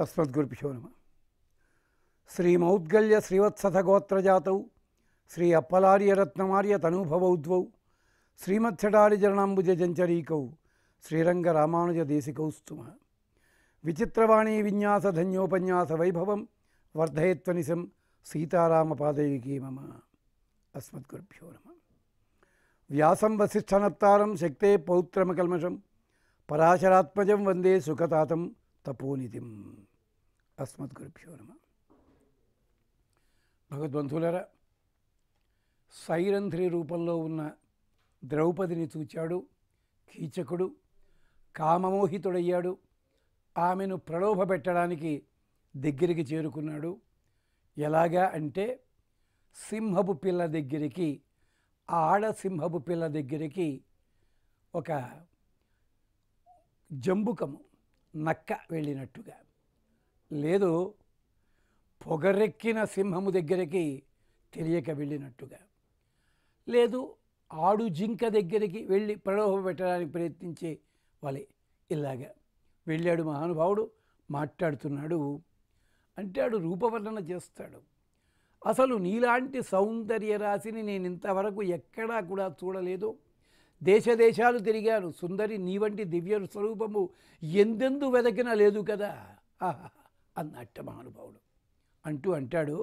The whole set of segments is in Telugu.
अस्मद्गुरुभ्यो नमः श्रीमौद्गल्य श्रीवत्सथगोत्रजातौ श्री अप्पलार्यरत्नमार्यतनुभवौ द्वौ श्रीमत्सडारिचरणाम्बुजजञ्चरीकौ श्रीरङ्गरामानुजदेशिकौ स्तुमः विचित्रवाणी विन्यासधन्योपन्यासवैभवं वर्धयत्वनिशं सीतारामपादयुगे मम अस्मद्गुरुभ्यो नमः व्यासं वसिष्ठनप्तारं शक्तेः पौत्रमकल्मषं पराशरात्मजं वंदे सुखतातं तपोनिधिम् అస్మద్ గురుభ్యో నమ భగవద్బంధువులరా సైరంధ్రి రూపంలో ఉన్న ద్రౌపదిని చూచాడు కీచకుడు కామమోహితుడయ్యాడు ఆమెను ప్రలోభ పెట్టడానికి దగ్గరికి చేరుకున్నాడు ఎలాగా అంటే సింహపు పిల్ల దగ్గరికి ఆడ సింహపు పిల్ల దగ్గరికి ఒక జంబుకము నక్క వెళ్ళినట్టుగా లేదు పొగరెక్కిన సింహము దగ్గరికి తెలియక వెళ్ళినట్టుగా లేదు ఆడు జింక దగ్గరికి వెళ్ళి ప్రలోభ పెట్టడానికి ప్రయత్నించే వాళ్ళే ఇలాగా వెళ్ళాడు మహానుభావుడు మాట్లాడుతున్నాడు అంటాడు రూపవర్ణన చేస్తాడు అసలు నీలాంటి సౌందర్య రాశిని నేను ఇంతవరకు ఎక్కడా కూడా చూడలేదు దేశదేశాలు తిరిగాను సుందరి నీ వంటి దివ్య స్వరూపము ఎందెందు వెదకినా లేదు కదా ఆహా అన్నట్ట మహానుభావుడు అంటూ అంటాడు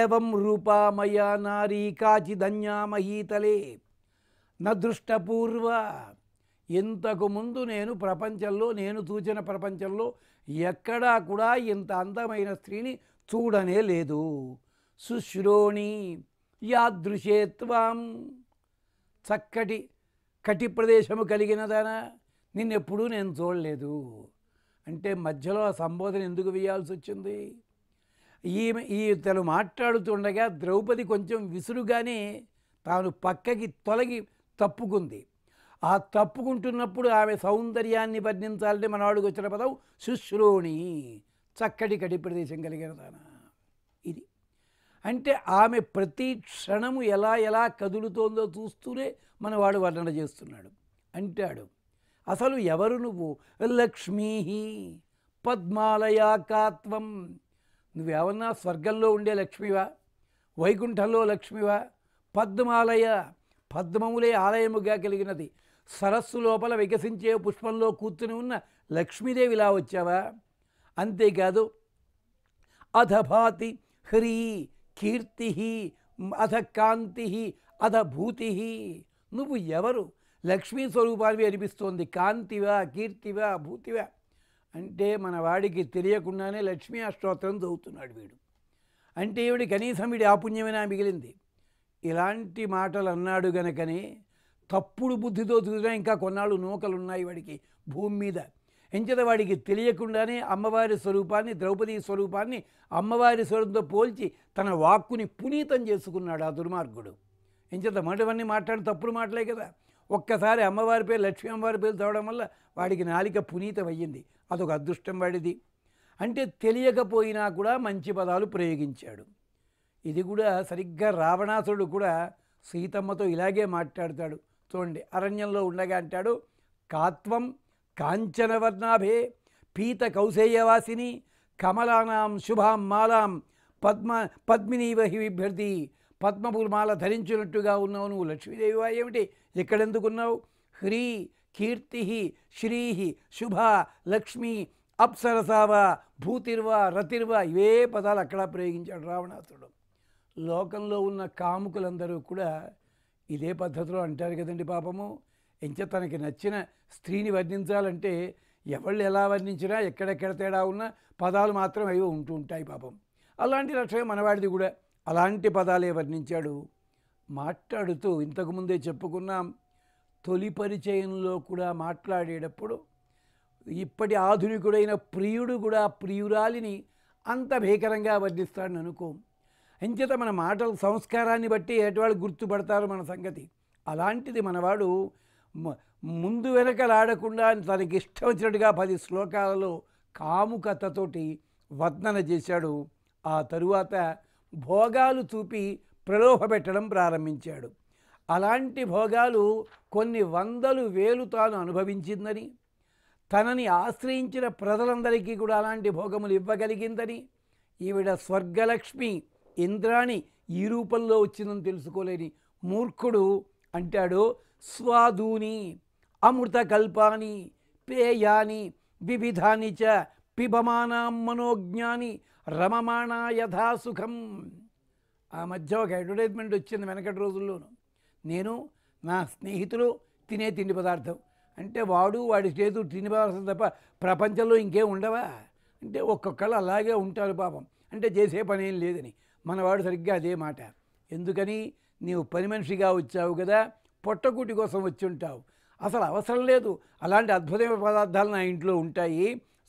ఏవం రూపామయ నారీ కాచిధన్యామహీతలే నదృష్టపూర్వ ఇంతకు ముందు నేను ప్రపంచంలో నేను చూచిన ప్రపంచంలో ఎక్కడా కూడా ఇంత అందమైన స్త్రీని చూడనే లేదు శుశ్రోణి యాదృశేత్వం చక్కటి కటి ప్రదేశము కలిగినదానా నిన్నెప్పుడూ నేను చూడలేదు అంటే మధ్యలో ఆ సంబోధన ఎందుకు వేయాల్సి వచ్చింది ఈమె ఈ తను మాట్లాడుతుండగా ద్రౌపది కొంచెం విసురుగానే తాను పక్కకి తొలగి తప్పుకుంది ఆ తప్పుకుంటున్నప్పుడు ఆమె సౌందర్యాన్ని వర్ణించాలని మనవాడికి వచ్చిన పదం శుశ్రోణి చక్కటి కడి ప్రదేశం కలిగిన తాన ఇది అంటే ఆమె ప్రతి క్షణము ఎలా ఎలా కదులుతోందో చూస్తూనే మనవాడు వర్ణన చేస్తున్నాడు అంటాడు అసలు ఎవరు నువ్వు లక్ష్మీ పద్మాలయాకాత్వం నువ్వేమన్నా స్వర్గంలో ఉండే లక్ష్మివా వైకుంఠంలో లక్ష్మివా పద్మాలయ పద్మములే ఆలయముగా కలిగినది సరస్సు లోపల వికసించే పుష్పంలో కూర్చుని ఉన్న లక్ష్మీదేవి ఇలా వచ్చావా అంతేకాదు అధభాతి హ్రీ కీర్తి అధ కాంతి అధ భూతి నువ్వు ఎవరు లక్ష్మీ స్వరూపాలవి అనిపిస్తోంది కాంతివా కీర్తివా భూతివా అంటే మన వాడికి తెలియకుండానే లక్ష్మీ అష్టోత్తరం చదువుతున్నాడు వీడు అంటే ఈవిడి కనీసం వీడి ఆపుణ్యమైనా మిగిలింది ఇలాంటి మాటలు అన్నాడు గనకని తప్పుడు బుద్ధితో చూసినా ఇంకా కొన్నాళ్ళు నూకలు ఉన్నాయి వాడికి భూమి మీద ఎంచేత వాడికి తెలియకుండానే అమ్మవారి స్వరూపాన్ని ద్రౌపది స్వరూపాన్ని అమ్మవారి స్వరంతో పోల్చి తన వాక్కుని పునీతం చేసుకున్నాడు ఆ దుర్మార్గుడు ఎంచేత మొదటివన్నీ మాట్లాడి తప్పుడు మాటలే కదా ఒక్కసారి అమ్మవారి పేరు లక్ష్మీ అమ్మవారి పేరు చదవడం వల్ల వాడికి నాలిక పునీతం అయ్యింది అదొక అదృష్టం వాడిది అంటే తెలియకపోయినా కూడా మంచి పదాలు ప్రయోగించాడు ఇది కూడా సరిగ్గా రావణాసురుడు కూడా సీతమ్మతో ఇలాగే మాట్లాడతాడు చూడండి అరణ్యంలో ఉండగా అంటాడు కాత్వం కాంచనవర్ణాభే పీత కౌశేయవాసిని కమలానాం శుభాం మాలాం పద్మ పద్మినీవహి విభ్యర్థి పద్మపుల్మాల ధరించినట్టుగా ఉన్నావు నువ్వు లక్ష్మీదేవివా ఏమిటి ఎక్కడెందుకున్నావు హ్రీ కీర్తి శ్రీహి శుభ లక్ష్మి అప్సరసావ భూతిర్వ రతిర్వ ఇవే పదాలు అక్కడ ప్రయోగించాడు రావణాసుడు లోకంలో ఉన్న కాముకులందరూ కూడా ఇదే పద్ధతిలో అంటారు కదండి పాపము ఎంచ తనకి నచ్చిన స్త్రీని వర్ణించాలంటే ఎవళ్ళు ఎలా వర్ణించినా ఎక్కడెక్కడ తేడా ఉన్నా పదాలు మాత్రం అవి ఉంటూ ఉంటాయి పాపం అలాంటి లక్షణం మనవాడిది కూడా అలాంటి పదాలే వర్ణించాడు మాట్లాడుతూ ఇంతకుముందే చెప్పుకున్నాం తొలి పరిచయంలో కూడా మాట్లాడేటప్పుడు ఇప్పటి ఆధునికుడైన ప్రియుడు కూడా ప్రియురాలిని అంత భీకరంగా వర్ణిస్తాడని అనుకో అంచేత మన మాటల సంస్కారాన్ని బట్టి ఎటువాళ్ళు గుర్తుపడతారు మన సంగతి అలాంటిది మనవాడు ముందు వెనకలాడకుండా తనకి ఇష్టం వచ్చినట్టుగా పది శ్లోకాలలో కాముకథతోటి వర్ణన చేశాడు ఆ తరువాత భోగాలు చూపి ప్రలోభపెట్టడం ప్రారంభించాడు అలాంటి భోగాలు కొన్ని వందలు వేలు తాను అనుభవించిందని తనని ఆశ్రయించిన ప్రజలందరికీ కూడా అలాంటి భోగములు ఇవ్వగలిగిందని ఈవిడ స్వర్గలక్ష్మి ఇంద్రాణి ఈ రూపంలో వచ్చిందని తెలుసుకోలేని మూర్ఖుడు అంటాడు స్వాదూని అమృత కల్పాని పేయాని వివిధాని చ పిబమానా మనోజ్ఞాని రమమాణ యథాసుఖం ఆ మధ్య ఒక అడ్వర్టైజ్మెంట్ వచ్చింది వెనకటి రోజుల్లోనూ నేను నా స్నేహితులు తినే తిండి పదార్థం అంటే వాడు వాడి స్నేహితుడు తిండి పదార్థం తప్ప ప్రపంచంలో ఇంకేం ఉండవా అంటే ఒక్కొక్కళ్ళు అలాగే ఉంటారు పాపం అంటే చేసే పని ఏం లేదని మనవాడు సరిగ్గా అదే మాట ఎందుకని నీవు పని మనిషిగా వచ్చావు కదా పొట్టకూటి కోసం వచ్చి ఉంటావు అసలు అవసరం లేదు అలాంటి అద్భుతమైన పదార్థాలు నా ఇంట్లో ఉంటాయి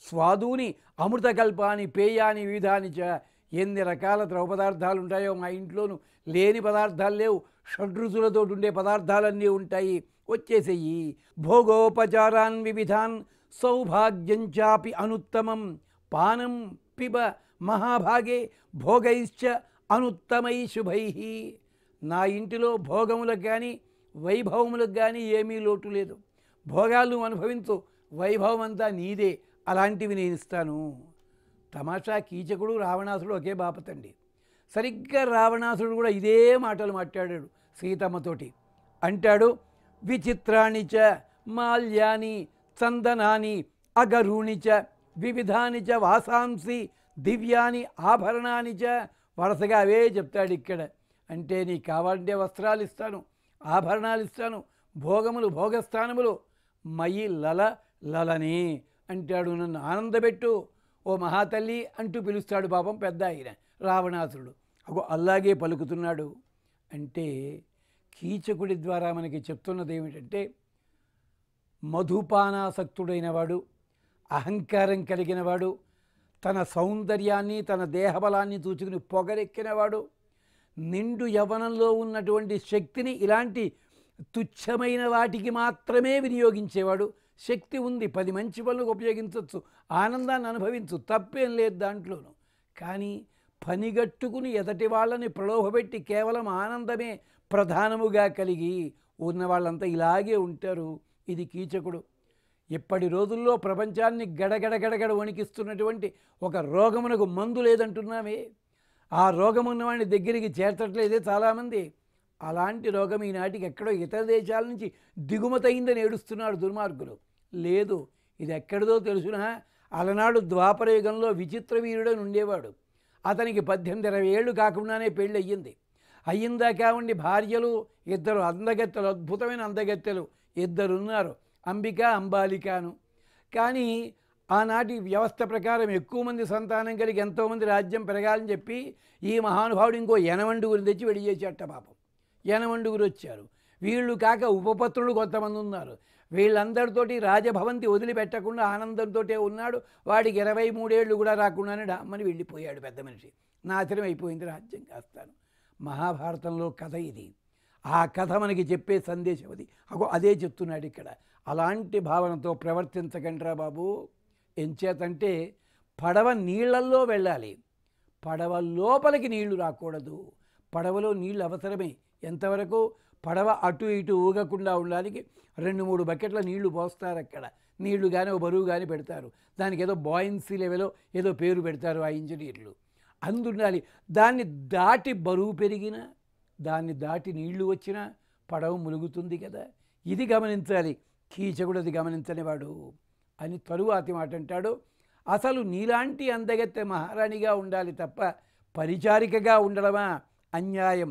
స్వాదుని అమృతకల్పాని పేయాని వివిధాన్ని చ ఎన్ని రకాల ద్రవ పదార్థాలు ఉంటాయో మా ఇంట్లోనూ లేని పదార్థాలు లేవు షడ్రుచులతో ఉండే పదార్థాలన్నీ ఉంటాయి వచ్చేసేయి భోగోపచారాన్ వివిధాన్ సౌభాగ్యంచాపి అనుత్తమం పానం పిబ మహాభాగే భోగైశ్చ అనుత్తమై శుభై నా ఇంటిలో భోగములకు కానీ వైభవములకు కానీ ఏమీ లోటు లేదు భోగాలు అనుభవించు వైభవం అంతా నీదే అలాంటివి నేను ఇస్తాను తమాషా కీచకుడు రావణాసుడు ఒకే బాపతండి సరిగ్గా రావణాసుడు కూడా ఇదే మాటలు మాట్లాడాడు సీతమ్మతోటి అంటాడు విచిత్రాణి మాల్యాని చందనాని అగరుణి చ వివిధాని చ వాసాంసి దివ్యాని ఆభరణానిచ వరసగా అవే చెప్తాడు ఇక్కడ అంటే నీకు కావాలంటే వస్త్రాలు ఇస్తాను ఆభరణాలు ఇస్తాను భోగములు భోగస్థానములు మయి లల లలని అంటాడు నన్ను ఆనందపెట్టు ఓ మహాతల్లి అంటూ పిలుస్తాడు పాపం పెద్ద ఆయన రావణాసురుడు అగు అల్లాగే పలుకుతున్నాడు అంటే కీచకుడి ద్వారా మనకి చెప్తున్నది ఏమిటంటే మధుపానాసక్తుడైన వాడు అహంకారం కలిగిన వాడు తన సౌందర్యాన్ని తన దేహబలాన్ని చూచుకుని పొగరెక్కినవాడు నిండు యవనంలో ఉన్నటువంటి శక్తిని ఇలాంటి తుచ్చమైన వాటికి మాత్రమే వినియోగించేవాడు శక్తి ఉంది పది మంచి పనులకు ఉపయోగించవచ్చు ఆనందాన్ని అనుభవించు తప్పేం లేదు దాంట్లోనూ కానీ పనిగట్టుకుని ఎదటి వాళ్ళని ప్రలోభపెట్టి కేవలం ఆనందమే ప్రధానముగా కలిగి ఉన్న వాళ్ళంతా ఇలాగే ఉంటారు ఇది కీచకుడు ఇప్పటి రోజుల్లో ప్రపంచాన్ని గడగడగడగడ వణికిస్తున్నటువంటి ఒక రోగమునకు మందు లేదంటున్నామే ఆ రోగమున్నవాడిని దగ్గరికి చేర్చట్లేదే చాలామంది అలాంటి రోగం ఈనాటికి ఎక్కడో ఇతర దేశాల నుంచి దిగుమతయిందని ఏడుస్తున్నాడు దుర్మార్గులు లేదు ఇది ఎక్కడిదో తెలుసునా అలనాడు ద్వాపర యుగంలో విచిత్ర వీరుడని ఉండేవాడు అతనికి పద్దెనిమిది ఇరవై ఏళ్ళు కాకుండానే పెళ్ళి అయ్యింది అయ్యిందాకా ఉండి భార్యలు ఇద్దరు అందగత్తెలు అద్భుతమైన అందగత్తెలు ఇద్దరున్నారు అంబిక అంబాలికాను కానీ ఆనాటి వ్యవస్థ ప్రకారం ఎక్కువ మంది సంతానం కలిగి ఎంతోమంది రాజ్యం పెరగాలని చెప్పి ఈ మహానుభావుడు ఇంకో ఎనవండుగురు తెచ్చి వెడి చేసేట పాపం యనమండుగురు వచ్చారు వీళ్ళు కాక ఉపపత్రులు కొంతమంది ఉన్నారు వీళ్ళందరితోటి రాజభవంతి వదిలిపెట్టకుండా ఆనందంతో ఉన్నాడు వాడికి ఇరవై మూడేళ్ళు కూడా రాకుండానే డామ్మని వెళ్ళిపోయాడు పెద్ద మనిషి నాశనం అయిపోయింది రాజ్యం కాస్తాను మహాభారతంలో కథ ఇది ఆ కథ మనకి చెప్పే సందేశం అది అగో అదే చెప్తున్నాడు ఇక్కడ అలాంటి భావనతో ప్రవర్తించకండిరా బాబు ఎంచేతంటే పడవ నీళ్లల్లో వెళ్ళాలి పడవ లోపలికి నీళ్లు రాకూడదు పడవలో నీళ్ళు అవసరమే ఎంతవరకు పడవ అటు ఇటు ఊగకుండా ఉండడానికి రెండు మూడు బకెట్ల నీళ్లు పోస్తారు అక్కడ నీళ్లు కానీ ఓ బరువు కానీ పెడతారు దానికి ఏదో బాయిన్సీ లెవెలో ఏదో పేరు పెడతారు ఆ ఇంజనీర్లు అందుండాలి దాన్ని దాటి బరువు పెరిగినా దాన్ని దాటి నీళ్లు వచ్చినా పడవ ములుగుతుంది కదా ఇది గమనించాలి కీచకుడు అది గమనించనివాడు అని తరువాతి మాట అంటాడు అసలు నీలాంటి అందగత్తె మహారాణిగా ఉండాలి తప్ప పరిచారికగా ఉండడమా అన్యాయం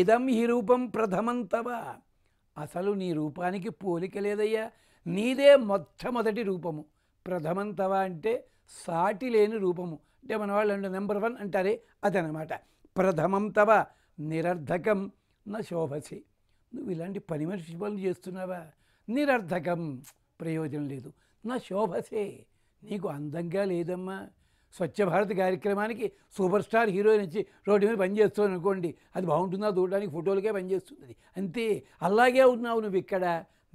ఇదం ఈ రూపం ప్రథమంతవా అసలు నీ రూపానికి పోలిక లేదయ్యా నీదే మొట్టమొదటి రూపము ప్రథమంతవ అంటే సాటి లేని రూపము అంటే మన వాళ్ళు నెంబర్ వన్ అంటారే అదనమాట ప్రథమం తవ నిరర్ధకం నా శోభసి నువ్వు ఇలాంటి పని మనిషి పనులు చేస్తున్నావా నిరర్ధకం ప్రయోజనం లేదు నా శోభసే నీకు అందంగా లేదమ్మా స్వచ్ఛ భారత్ కార్యక్రమానికి సూపర్ స్టార్ హీరోయిన్ వచ్చి రోడ్డు మీద పనిచేస్తావు అనుకోండి అది బాగుంటుందా చూడడానికి ఫోటోలకే పనిచేస్తుంది అంతే అలాగే ఉన్నావు నువ్వు ఇక్కడ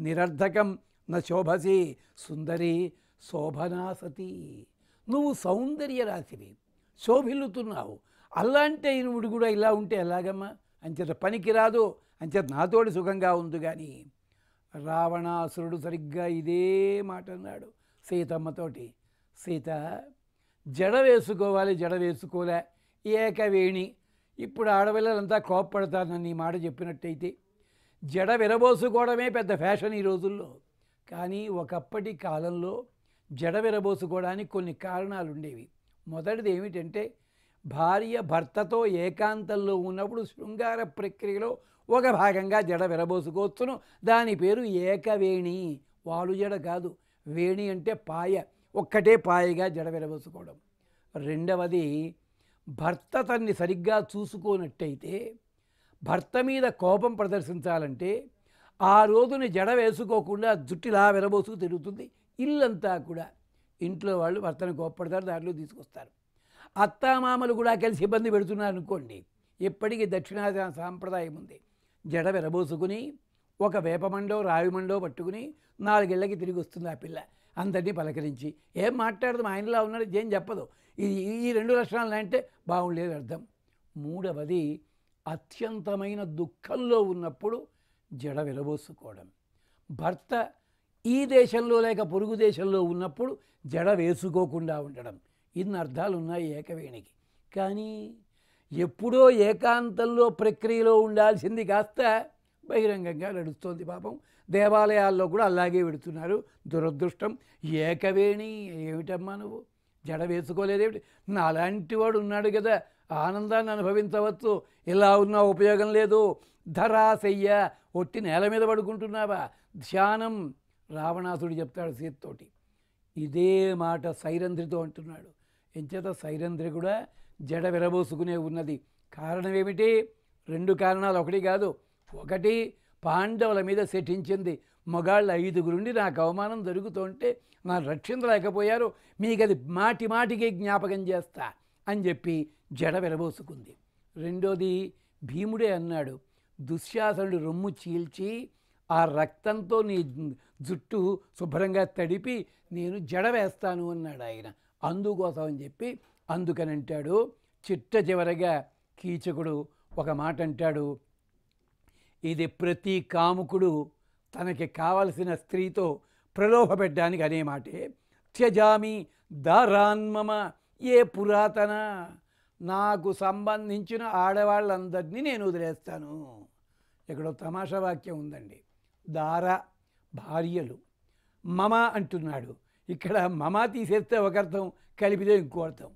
నిరర్ధకం నా శోభసి సుందరి శోభనాసతి నువ్వు సౌందర్య రాశివి శోభిల్లుతున్నావు అల్లాంటే ఇనుముడు కూడా ఇలా ఉంటే ఎలాగమ్మా అంచేత పనికి రాదు అంచేత నాతోటి సుఖంగా ఉంది కానీ రావణాసురుడు సరిగ్గా ఇదే మాట అన్నాడు సీతమ్మతోటి సీత జడ వేసుకోవాలి జడ వేసుకోలే ఏకవేణి ఇప్పుడు ఆడపిల్లలంతా కోప్పడతారు నన్ను ఈ మాట చెప్పినట్టయితే జడ విరబోసుకోవడమే పెద్ద ఫ్యాషన్ ఈ రోజుల్లో కానీ ఒకప్పటి కాలంలో జడ విరబోసుకోవడానికి కొన్ని కారణాలు ఉండేవి మొదటిది ఏమిటంటే భార్య భర్తతో ఏకాంతంలో ఉన్నప్పుడు శృంగార ప్రక్రియలో ఒక భాగంగా జడ విరబోసుకోవచ్చును దాని పేరు ఏకవేణి వాలు జడ కాదు వేణి అంటే పాయ ఒక్కటే పాయిగా జడ విరబోసుకోవడం రెండవది భర్త తన్ని సరిగ్గా చూసుకోనట్టయితే భర్త మీద కోపం ప్రదర్శించాలంటే ఆ రోజుని జడ వేసుకోకుండా జుట్టిలా విరబోసుకు తిరుగుతుంది ఇల్లంతా కూడా ఇంట్లో వాళ్ళు భర్తను కోప్పడతారు దాంట్లో తీసుకొస్తారు అత్తామామలు కూడా కలిసి ఇబ్బంది పెడుతున్నారు అనుకోండి ఎప్పటికీ దక్షిణాది సాంప్రదాయం ఉంది జడ విరబోసుకుని ఒక వేపమండో రావిమండో పట్టుకుని నాలుగేళ్ళకి తిరిగి వస్తుంది ఆ పిల్ల అందరినీ పలకరించి ఏం మాట్లాడదు మా ఆయనలా ఉన్నాడు ఏం చెప్పదు ఈ ఈ రెండు లక్షణాలు అంటే బాగుండేది అర్థం మూడవది అత్యంతమైన దుఃఖంలో ఉన్నప్పుడు జడ విలబోసుకోవడం భర్త ఈ దేశంలో లేక పొరుగు దేశంలో ఉన్నప్పుడు జడ వేసుకోకుండా ఉండడం ఇన్ని అర్థాలు ఉన్నాయి ఏకవేణికి కానీ ఎప్పుడో ఏకాంతంలో ప్రక్రియలో ఉండాల్సింది కాస్త బహిరంగంగా నడుస్తోంది పాపం దేవాలయాల్లో కూడా అలాగే పెడుతున్నారు దురదృష్టం ఏకవేణి ఏమిటమ్మా నువ్వు జడ వేసుకోలేదేమిటి నాలాంటి వాడు ఉన్నాడు కదా ఆనందాన్ని అనుభవించవచ్చు ఇలా ఉన్నా ఉపయోగం లేదు ధరాశయ్య ఒట్టి నేల మీద పడుకుంటున్నావా ధ్యానం రావణాసుడు చెప్తాడు సీత్తోటి ఇదే మాట సైరంధ్రితో అంటున్నాడు ఎంచేత సైరంధ్రి కూడా జడ విరబోసుకునే ఉన్నది కారణం ఏమిటి రెండు కారణాలు ఒకటి కాదు ఒకటి పాండవుల మీద శఠించింది మొగాళ్ళ ఐదుగురుండి నాకు అవమానం జరుగుతుంటే నా రక్షించలేకపోయారు మీకు అది మాటి మాటికి జ్ఞాపకం చేస్తా అని చెప్పి జడ విరబోసుకుంది రెండోది భీముడే అన్నాడు దుశ్శాసనుడు రొమ్ము చీల్చి ఆ రక్తంతో నీ జుట్టు శుభ్రంగా తడిపి నేను జడ వేస్తాను అన్నాడు ఆయన అందుకోసం అని చెప్పి అందుకని అంటాడు చిట్ట చివరగా కీచకుడు ఒక మాట అంటాడు ఇది ప్రతి కాముకుడు తనకి కావలసిన స్త్రీతో ప్రలోభపెట్టడానికి అనే మాటే త్యజామి దారాన్మమ ఏ పురాతన నాకు సంబంధించిన ఆడవాళ్ళందరినీ నేను వదిలేస్తాను ఇక్కడ తమాషా వాక్యం ఉందండి దార భార్యలు మమ అంటున్నాడు ఇక్కడ మమ తీసేస్తే ఒక అర్థం కలిపితే ఇంకో అర్థం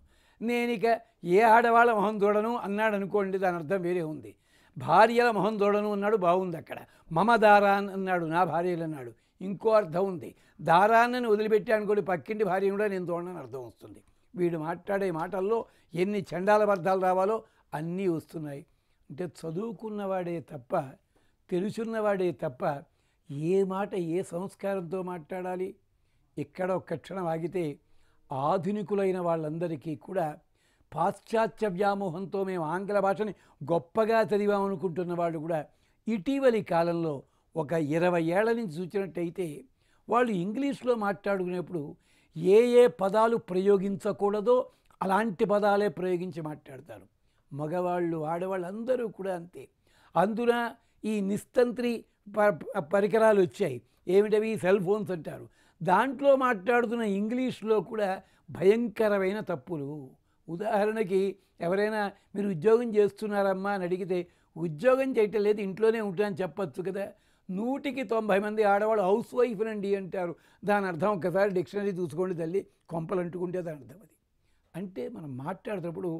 నేను ఇక ఏ ఆడవాళ్ళ మొహం చూడను అన్నాడు అనుకోండి దాని అర్థం వేరే ఉంది భార్యల మొహం దూడను అన్నాడు బాగుంది అక్కడ మమ దారాన్ అన్నాడు నా భార్యలు అన్నాడు ఇంకో అర్థం ఉంది దారాన్నని వదిలిపెట్టాను కూడా పక్కింటి భార్య కూడా నేను చూడనని అర్థం వస్తుంది వీడు మాట్లాడే మాటల్లో ఎన్ని చండాల అర్థాలు రావాలో అన్నీ వస్తున్నాయి అంటే చదువుకున్నవాడే తప్ప తెలుసున్నవాడే తప్ప ఏ మాట ఏ సంస్కారంతో మాట్లాడాలి ఇక్కడ ఒక క్షణం ఆగితే ఆధునికులైన వాళ్ళందరికీ కూడా పాశ్చాత్య వ్యామోహంతో మేము ఆంగ్ల భాషని గొప్పగా చదివామనుకుంటున్న వాళ్ళు కూడా ఇటీవలి కాలంలో ఒక ఇరవై ఏళ్ల నుంచి చూసినట్టయితే వాళ్ళు ఇంగ్లీష్లో మాట్లాడుకునేప్పుడు ఏ ఏ పదాలు ప్రయోగించకూడదో అలాంటి పదాలే ప్రయోగించి మాట్లాడతారు మగవాళ్ళు ఆడవాళ్ళు అందరూ కూడా అంతే అందున ఈ నిస్తంత్రి పరికరాలు వచ్చాయి ఏమిటవి సెల్ ఫోన్స్ అంటారు దాంట్లో మాట్లాడుతున్న ఇంగ్లీష్లో కూడా భయంకరమైన తప్పులు ఉదాహరణకి ఎవరైనా మీరు ఉద్యోగం చేస్తున్నారమ్మా అని అడిగితే ఉద్యోగం చేయటం లేదు ఇంట్లోనే ఉంటుందని చెప్పచ్చు కదా నూటికి తొంభై మంది ఆడవాళ్ళు హౌస్ వైఫ్ అండి అంటారు దాని అర్థం ఒకసారి డిక్షనరీ చూసుకోండి తల్లి కొంపలు అంటుకుంటే దాని అర్థం అది అంటే మనం మాట్లాడేటప్పుడు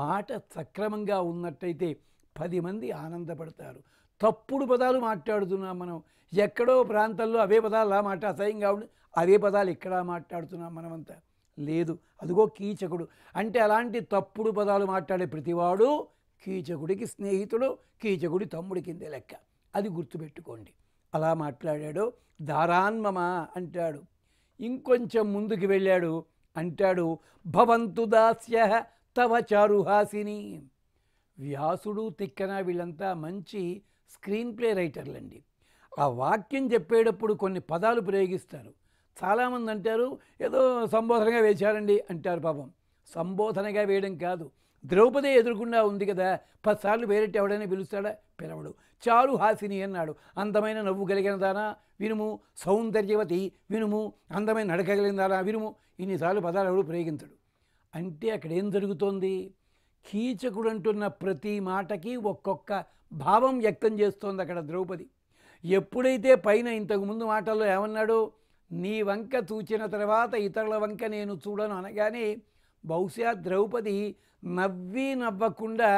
మాట సక్రమంగా ఉన్నట్టయితే పది మంది ఆనందపడతారు తప్పుడు పదాలు మాట్లాడుతున్నాం మనం ఎక్కడో ప్రాంతంలో అవే పదాలు ఆ మాట అసహ్యంగా ఉండి అదే పదాలు ఇక్కడ మాట్లాడుతున్నాం మనమంతా లేదు అదిగో కీచకుడు అంటే అలాంటి తప్పుడు పదాలు మాట్లాడే ప్రతివాడు కీచకుడికి స్నేహితుడు కీచకుడి తమ్ముడి కిందే లెక్క అది గుర్తుపెట్టుకోండి అలా మాట్లాడాడు దారాన్మమా అంటాడు ఇంకొంచెం ముందుకు వెళ్ళాడు అంటాడు భవంతు దాస్య తవ చారుహాసిని వ్యాసుడు తిక్కన వీళ్ళంతా మంచి స్క్రీన్ ప్లే రైటర్లండి ఆ వాక్యం చెప్పేటప్పుడు కొన్ని పదాలు ప్రయోగిస్తారు చాలామంది అంటారు ఏదో సంబోధనగా వేశారండి అంటారు పాపం సంబోధనగా వేయడం కాదు ద్రౌపది ఎదురుకుండా ఉంది కదా పదిసార్లు వేరెట్టి ఎవడైనా పిలుస్తాడా పిలవడు చాలు హాసిని అన్నాడు అందమైన నవ్వు కలిగిన దానా వినుము సౌందర్యవతి వినుము అందమైన నడక దానా వినుము ఇన్నిసార్లు పదాలు ఎవడు ప్రయోగించడు అంటే అక్కడ ఏం జరుగుతోంది కీచకుడు అంటున్న ప్రతి మాటకి ఒక్కొక్క భావం వ్యక్తం చేస్తోంది అక్కడ ద్రౌపది ఎప్పుడైతే పైన ఇంతకుముందు మాటల్లో ఏమన్నాడో నీ వంక చూచిన తర్వాత ఇతరుల వంక నేను చూడను అనగానే బహుశా ద్రౌపది నవ్వి నవ్వకుండా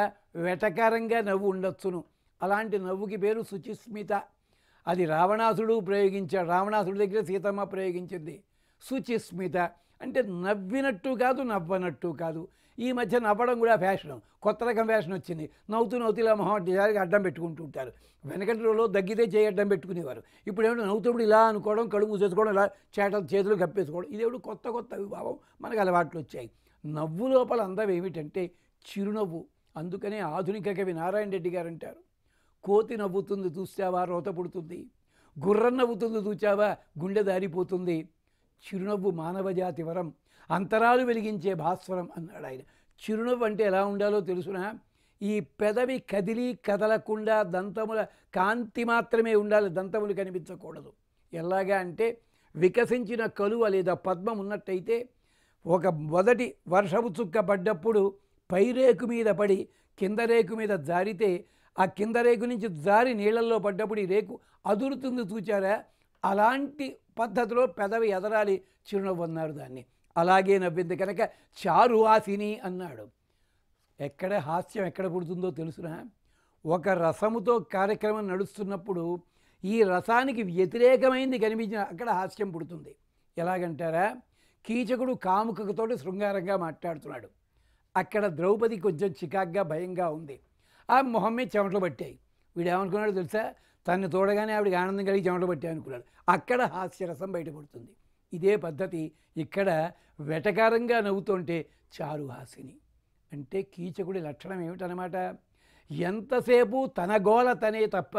వెటకారంగా నవ్వు ఉండొచ్చును అలాంటి నవ్వుకి పేరు శుచిస్మిత అది రావణాసుడు ప్రయోగించాడు రావణాసుడి దగ్గర సీతమ్మ ప్రయోగించింది శుచిస్మిత అంటే నవ్వినట్టు కాదు నవ్వనట్టు కాదు ఈ మధ్య నవ్వడం కూడా ఫ్యాషన్ కొత్త రకం ఫ్యాషన్ వచ్చింది నవ్వుతూ నవ్వుతూ ఇలా మొహం అడ్డం పెట్టుకుంటూ ఉంటారు వెనకటి రోజులో దగ్గితే చేయి అడ్డం పెట్టుకునేవారు ఇప్పుడు ఏమిటో నవ్వుతూప్పుడు ఇలా అనుకోవడం కడుపు చేసుకోవడం ఇలా చేటలు చేతులు కప్పేసుకోవడం ఇదేమిటి కొత్త కొత్త అవిభావం మనకు అలవాట్లు వచ్చాయి నవ్వు లోపల అందం ఏమిటంటే చిరునవ్వు అందుకనే ఆధునిక కవి నారాయణ రెడ్డి గారు అంటారు కోతి నవ్వుతుంది చూసావా రోత పుడుతుంది గుర్రం నవ్వుతుంది చూచావా గుండె దారిపోతుంది చిరునవ్వు మానవ జాతి వరం అంతరాలు వెలిగించే భాస్వరం అన్నాడు ఆయన చిరునవ్వు అంటే ఎలా ఉండాలో తెలుసునా ఈ పెదవి కదిలి కదలకుండా దంతముల కాంతి మాత్రమే ఉండాలి దంతములు కనిపించకూడదు ఎలాగా అంటే వికసించిన కలువ లేదా పద్మం ఉన్నట్టయితే ఒక మొదటి వర్షపు చుక్క పడ్డప్పుడు పైరేకు మీద పడి కింద రేకు మీద జారితే ఆ కింద రేకు నుంచి జారి నీళ్ళల్లో పడ్డప్పుడు ఈ రేకు అదురుతుంది చూచారా అలాంటి పద్ధతిలో పెదవి ఎదరాలి చిరునవ్వు అన్నారు దాన్ని అలాగే నవ్వింది కనుక చారు ఆసిని అన్నాడు ఎక్కడ హాస్యం ఎక్కడ పుడుతుందో తెలుసునా ఒక రసముతో కార్యక్రమం నడుస్తున్నప్పుడు ఈ రసానికి వ్యతిరేకమైంది కనిపించిన అక్కడ హాస్యం పుడుతుంది ఎలాగంటారా కీచకుడు కాముకతో శృంగారంగా మాట్లాడుతున్నాడు అక్కడ ద్రౌపది కొంచెం చికాగ్గా భయంగా ఉంది ఆ మొహం మీద చెమటలు పట్టాయి వీడేమనుకున్నాడు తెలుసా తను తోడగానే ఆవిడికి ఆనందం కలిగి చెమటలు పట్టాయి అనుకున్నాడు అక్కడ హాస్యరసం బయటపడుతుంది ఇదే పద్ధతి ఇక్కడ వెటకారంగా నవ్వుతుంటే చారుహాసిని అంటే కీచకుడి లక్షణం ఏమిటనమాట ఎంతసేపు తన గోల తనే తప్ప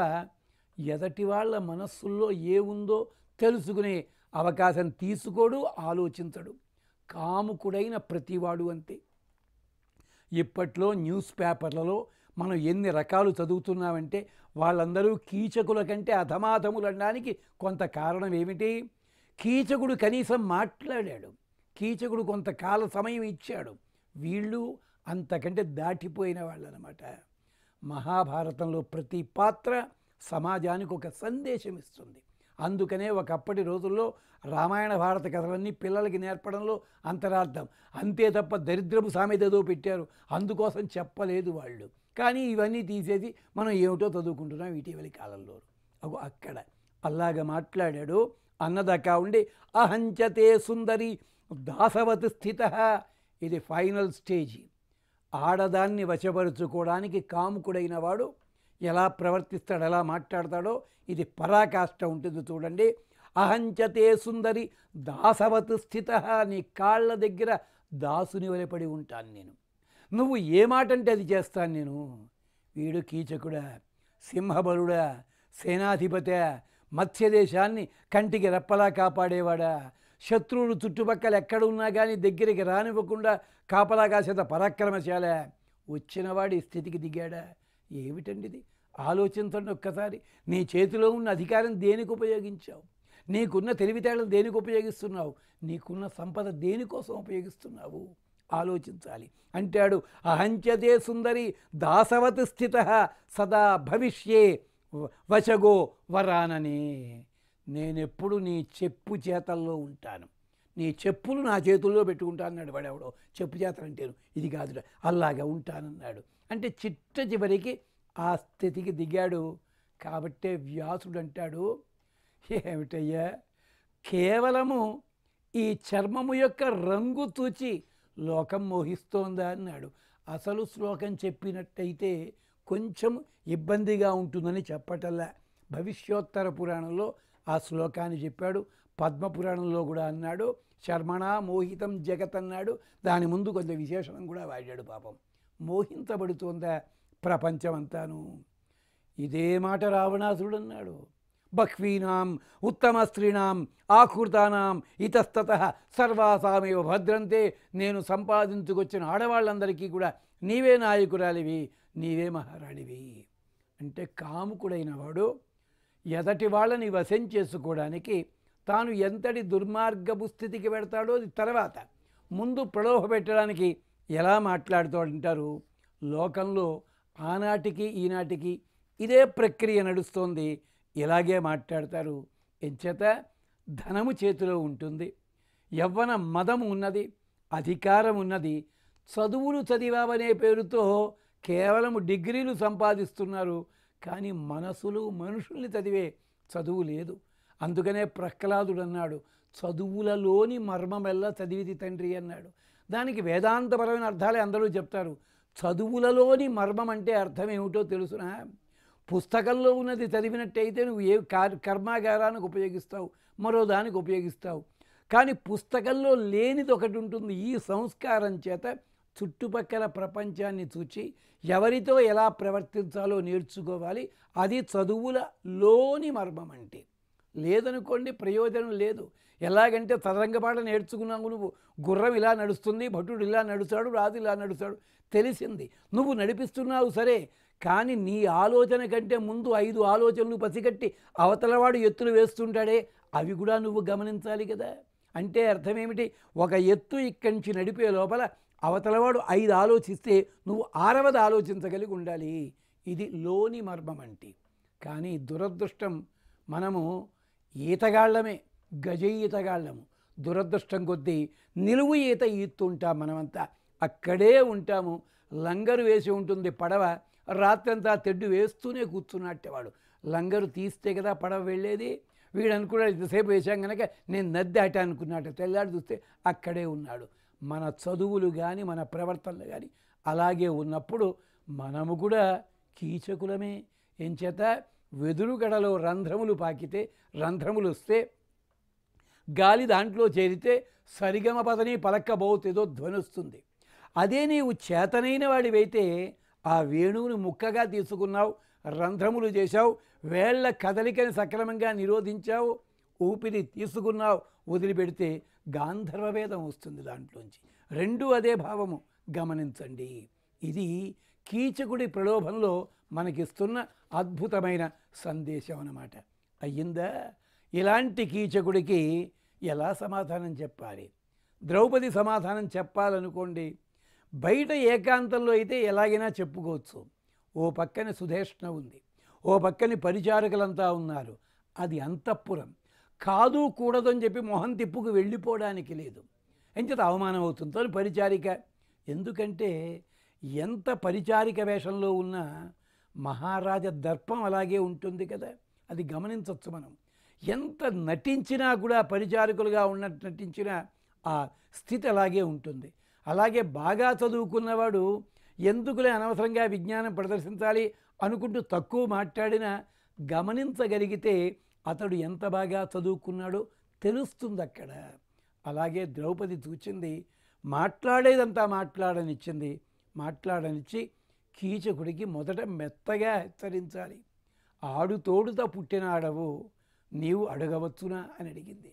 ఎదటి వాళ్ళ మనస్సుల్లో ఏముందో తెలుసుకునే అవకాశం తీసుకోడు ఆలోచించడు కాముకుడైన ప్రతివాడు అంతే ఇప్పట్లో న్యూస్ పేపర్లలో మనం ఎన్ని రకాలు చదువుతున్నామంటే వాళ్ళందరూ కీచకుల కంటే అధమాధములు అనడానికి కొంత కారణం ఏమిటి కీచకుడు కనీసం మాట్లాడాడు కీచకుడు కొంతకాల సమయం ఇచ్చాడు వీళ్ళు అంతకంటే దాటిపోయిన వాళ్ళనమాట మహాభారతంలో ప్రతి పాత్ర సమాజానికి ఒక సందేశం ఇస్తుంది అందుకనే ఒకప్పటి రోజుల్లో రామాయణ భారత కథలన్నీ పిల్లలకి నేర్పడంలో అంతరార్థం అంతే తప్ప దరిద్రపు సామెత ఏదో పెట్టారు అందుకోసం చెప్పలేదు వాళ్ళు కానీ ఇవన్నీ తీసేసి మనం ఏమిటో చదువుకుంటున్నాం ఇటీవలి కాలంలో అక్కడ అలాగ మాట్లాడాడు అన్నదాకా ఉండి అహంచతే సుందరి దాసవత్ స్థిత ఇది ఫైనల్ స్టేజ్ ఆడదాన్ని వశపరుచుకోవడానికి కాముకుడైన వాడు ఎలా ప్రవర్తిస్తాడు ఎలా మాట్లాడతాడో ఇది పరాకాష్ట ఉంటుంది చూడండి అహంచతే సుందరి దాసవత్ స్థిత నీ కాళ్ళ దగ్గర దాసుని వలపడి ఉంటాను నేను నువ్వు ఏ మాట అంటే అది చేస్తాను నేను వీడు కీచకుడా సింహబలుడా సేనాధిపత మత్స్యదేశాన్ని కంటికి రెప్పలా కాపాడేవాడా శత్రువులు చుట్టుపక్కల ఎక్కడున్నా కానీ దగ్గరికి రానివ్వకుండా కాపలా కాసేత పరాక్రమశాల వచ్చినవాడి స్థితికి దిగాడా ఏమిటండిది ఆలోచించండి ఒక్కసారి నీ చేతిలో ఉన్న అధికారం దేనికి ఉపయోగించావు నీకున్న తెలివితేటలు దేనికి ఉపయోగిస్తున్నావు నీకున్న సంపద దేనికోసం ఉపయోగిస్తున్నావు ఆలోచించాలి అంటాడు అహంచతే సుందరి దాసవతి స్థిత సదా భవిష్యే వశగో వరానని నేనెప్పుడు నీ చెప్పు చేతల్లో ఉంటాను నీ చెప్పులు నా చేతుల్లో పెట్టుకుంటాను అన్నాడు వాడెవడో చెప్పు చేతలంటేను ఇది కాదు అలాగే ఉంటానన్నాడు అంటే చిట్ట చివరికి ఆ స్థితికి దిగాడు కాబట్టే వ్యాసుడు అంటాడు ఏమిటయ్యా కేవలము ఈ చర్మము యొక్క రంగు తూచి లోకం మోహిస్తోందా అన్నాడు అసలు శ్లోకం చెప్పినట్టయితే కొంచెం ఇబ్బందిగా ఉంటుందని చెప్పటల్లా భవిష్యోత్తర పురాణంలో ఆ శ్లోకాన్ని చెప్పాడు పద్మపురాణంలో కూడా అన్నాడు శర్మణ మోహితం జగత్ అన్నాడు దాని ముందు కొంత విశేషణం కూడా వాడాడు పాపం మోహించబడుతోందా ప్రపంచమంతాను ఇదే మాట రావణాసురుడు అన్నాడు బహ్వీనాం ఉత్తమ స్త్రీణాం ఆకృతానాం ఇతస్తత సర్వాసామేవ భద్రంతే నేను సంపాదించుకొచ్చిన ఆడవాళ్ళందరికీ కూడా నీవే నాయకురాలివి నీవే మహారాణివి అంటే కాముకుడైన వాడు ఎదటి వాళ్ళని వశం చేసుకోవడానికి తాను ఎంతటి దుర్మార్గపు స్థితికి పెడతాడో అది తర్వాత ముందు ప్రలోభ పెట్టడానికి ఎలా మాట్లాడుతాడంటారు లోకంలో ఆనాటికి ఈనాటికి ఇదే ప్రక్రియ నడుస్తోంది ఇలాగే మాట్లాడతారు ఎంచేత ధనము చేతిలో ఉంటుంది యవ్వన మదము ఉన్నది అధికారం ఉన్నది చదువులు చదివావనే పేరుతో కేవలం డిగ్రీలు సంపాదిస్తున్నారు కానీ మనసులు మనుషుల్ని చదివే చదువు లేదు అందుకనే ప్రహ్లాదుడు అన్నాడు చదువులలోని మర్మమెల్లా చదివిది తండ్రి అన్నాడు దానికి వేదాంతపరమైన అర్థాలే అందరూ చెప్తారు చదువులలోని మర్మం అంటే అర్థం ఏమిటో తెలుసునా పుస్తకంలో ఉన్నది చదివినట్టయితే నువ్వు ఏ కర్మాగారానికి ఉపయోగిస్తావు మరో దానికి ఉపయోగిస్తావు కానీ పుస్తకంలో లేనిది ఒకటి ఉంటుంది ఈ సంస్కారం చేత చుట్టుపక్కల ప్రపంచాన్ని చూచి ఎవరితో ఎలా ప్రవర్తించాలో నేర్చుకోవాలి అది చదువులలోని మర్మం అంటే లేదనుకోండి ప్రయోజనం లేదు ఎలాగంటే తరంగపాట నేర్చుకున్నావు నువ్వు గుర్రం ఇలా నడుస్తుంది భటుడు ఇలా నడుస్తాడు రాజు ఇలా నడుస్తాడు తెలిసింది నువ్వు నడిపిస్తున్నావు సరే కానీ నీ ఆలోచన కంటే ముందు ఐదు ఆలోచనలు పసిగట్టి అవతలవాడు ఎత్తులు వేస్తుంటాడే అవి కూడా నువ్వు గమనించాలి కదా అంటే అర్థమేమిటి ఒక ఎత్తు ఇక్కడి నుంచి నడిపే లోపల అవతలవాడు ఐదు ఆలోచిస్తే నువ్వు ఆరవది ఆలోచించగలిగి ఉండాలి ఇది లోని మర్మం అంటే కానీ దురదృష్టం మనము ఈతగాళ్లమే గజ ఈతగాళ్లము దురదృష్టం కొద్దీ నిలువు ఈత ఈతుంటాం మనమంతా అక్కడే ఉంటాము లంగరు వేసి ఉంటుంది పడవ రాత్రంతా తెడ్డు వేస్తూనే కూర్చున్నట్టేవాడు లంగరు తీస్తే కదా పడవ వెళ్ళేది వీడు అనుకున్నాడు ఇంతసేపు వేశాం కనుక నేను నద్దె అట అనుకున్నాడు తెల్లాడు చూస్తే అక్కడే ఉన్నాడు మన చదువులు కానీ మన ప్రవర్తనలు కానీ అలాగే ఉన్నప్పుడు మనము కూడా కీచకులమే ఎంచేత వెదురుగడలో రంధ్రములు పాకితే రంధ్రములు వస్తే గాలి దాంట్లో చేరితే సరిగమ పదని పలక్కబోతేదో ధ్వనిస్తుంది అదే నీవు చేతనైన వాడివైతే ఆ వేణువును ముక్కగా తీసుకున్నావు రంధ్రములు చేశావు వేళ్ల కదలికని సక్రమంగా నిరోధించావు ఊపిరి తీసుకున్నావు వదిలిపెడితే గాంధర్వభేదం వస్తుంది దాంట్లోంచి రెండు అదే భావము గమనించండి ఇది కీచకుడి ప్రలోభంలో మనకిస్తున్న అద్భుతమైన సందేశం అన్నమాట అయ్యిందా ఇలాంటి కీచకుడికి ఎలా సమాధానం చెప్పాలి ద్రౌపది సమాధానం చెప్పాలనుకోండి బయట ఏకాంతంలో అయితే ఎలాగైనా చెప్పుకోవచ్చు ఓ పక్కన సుధేష్ణ ఉంది ఓ పక్కని పరిచారకులంతా ఉన్నారు అది అంతఃపురం కాదు కూడదు అని చెప్పి మొహం తిప్పుకు వెళ్ళిపోవడానికి లేదు అంచేత అవమానం అవుతుందని పరిచారిక ఎందుకంటే ఎంత పరిచారిక వేషంలో ఉన్న మహారాజ దర్పం అలాగే ఉంటుంది కదా అది గమనించవచ్చు మనం ఎంత నటించినా కూడా పరిచారకులుగా ఉన్నట్టు నటించినా ఆ స్థితి అలాగే ఉంటుంది అలాగే బాగా చదువుకున్నవాడు ఎందుకులే అనవసరంగా విజ్ఞానం ప్రదర్శించాలి అనుకుంటూ తక్కువ మాట్లాడినా గమనించగలిగితే అతడు ఎంత బాగా చదువుకున్నాడో తెలుస్తుంది అక్కడ అలాగే ద్రౌపది చూచింది మాట్లాడేదంతా మాట్లాడనిచ్చింది మాట్లాడనిచ్చి కీచకుడికి మొదట మెత్తగా హెచ్చరించాలి ఆడు తోడుతో ఆడవు నీవు అడగవచ్చునా అని అడిగింది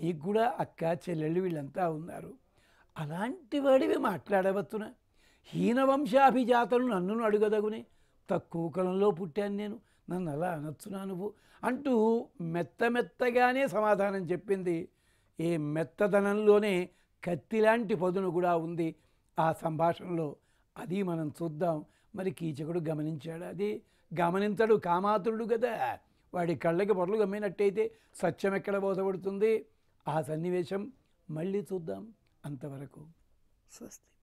నీకు కూడా అక్క చెల్లెళ్ళు వీళ్ళంతా ఉన్నారు అలాంటి వాడివి మాట్లాడవచ్చునా హీనవంశాభిజాతను నన్ను అడుగదగునే తక్కువ కులంలో పుట్టాను నేను నన్ను అలా అనొచ్చునా నువ్వు అంటూ మెత్తమెత్తగానే సమాధానం చెప్పింది ఏ మెత్తదనంలోనే కత్తిలాంటి పదును కూడా ఉంది ఆ సంభాషణలో అది మనం చూద్దాం మరి కీచకుడు గమనించాడు అది గమనించడు కామాతుడు కదా వాడి కళ్ళకి పొరలు గమ్మినట్టయితే సత్యం ఎక్కడ బోధపడుతుంది ఆ సన్నివేశం మళ్ళీ చూద్దాం అంతవరకు స్వస్తి